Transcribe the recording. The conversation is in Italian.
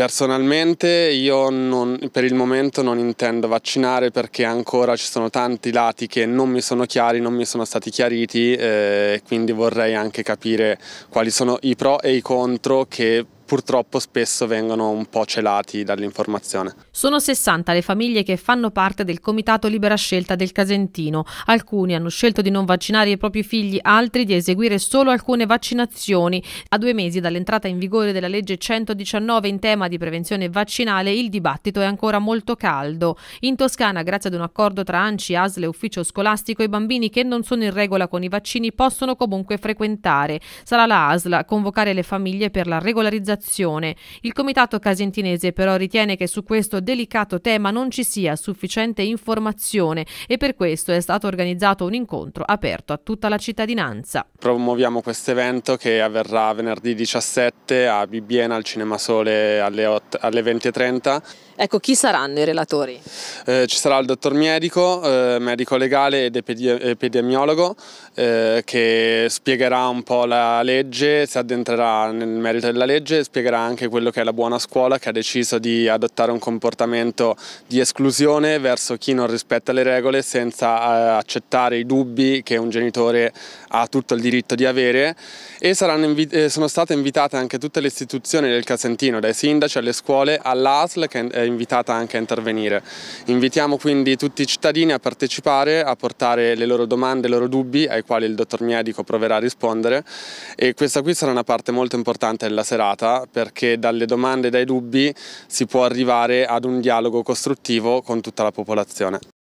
Personalmente io non, per il momento non intendo vaccinare perché ancora ci sono tanti lati che non mi sono chiari, non mi sono stati chiariti eh, e eh, quindi vorrei anche capire quali sono i pro e i contro che purtroppo spesso vengono un po' celati dall'informazione. Sono 60 le famiglie che fanno parte del Comitato Libera Scelta del Casentino. Alcuni hanno scelto di non vaccinare i propri figli, altri di eseguire solo alcune vaccinazioni. A due mesi dall'entrata in vigore della legge 119 in tema di prevenzione vaccinale, il dibattito è ancora molto caldo. In Toscana, grazie ad un accordo tra ANCI, ASL e Ufficio Scolastico, i bambini che non sono in regola con i vaccini possono comunque frequentare. Sarà la ASL a convocare le famiglie per la regolarizzazione legislazione. Il Comitato Casentinese però ritiene che su questo delicato tema non ci sia sufficiente informazione e per questo è stato organizzato un incontro aperto a tutta la cittadinanza. Promuoviamo questo evento che avverrà venerdì 17 a Bibbiena al Cinema Sole alle, alle 20.30. Ecco, chi saranno i relatori? Eh, ci sarà il dottor Miedico, eh, medico legale ed epidemiologo, eh, che spiegherà un po' la legge, si addentrerà nel merito della legge, e spiegherà anche quello che è la buona scuola che ha deciso di adottare un comportamento di esclusione verso chi non rispetta le regole senza eh, accettare i dubbi che un genitore ha tutto il diritto di avere e eh, sono state invitate anche tutte le istituzioni del Casentino, dai sindaci alle scuole all'ASL che è invitata anche a intervenire. Invitiamo quindi tutti i cittadini a partecipare, a portare le loro domande, i loro dubbi ai quali il dottor Miedico proverà a rispondere e questa qui sarà una parte molto importante della serata perché dalle domande e dai dubbi si può arrivare ad un dialogo costruttivo con tutta la popolazione.